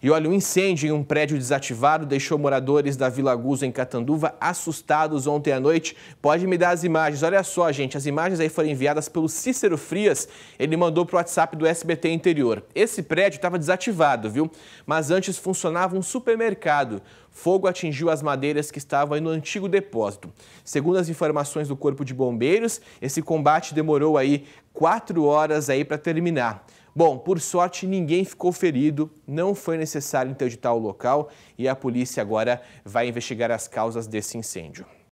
E olha, um incêndio em um prédio desativado deixou moradores da Vila Guzo, em Catanduva, assustados ontem à noite. Pode me dar as imagens. Olha só, gente, as imagens aí foram enviadas pelo Cícero Frias. Ele mandou para o WhatsApp do SBT Interior. Esse prédio estava desativado, viu? Mas antes funcionava um supermercado. Fogo atingiu as madeiras que estavam aí no antigo depósito. Segundo as informações do Corpo de Bombeiros, esse combate demorou aí quatro horas aí para terminar. Bom, por sorte, ninguém ficou ferido, não foi necessário interditar o local e a polícia agora vai investigar as causas desse incêndio.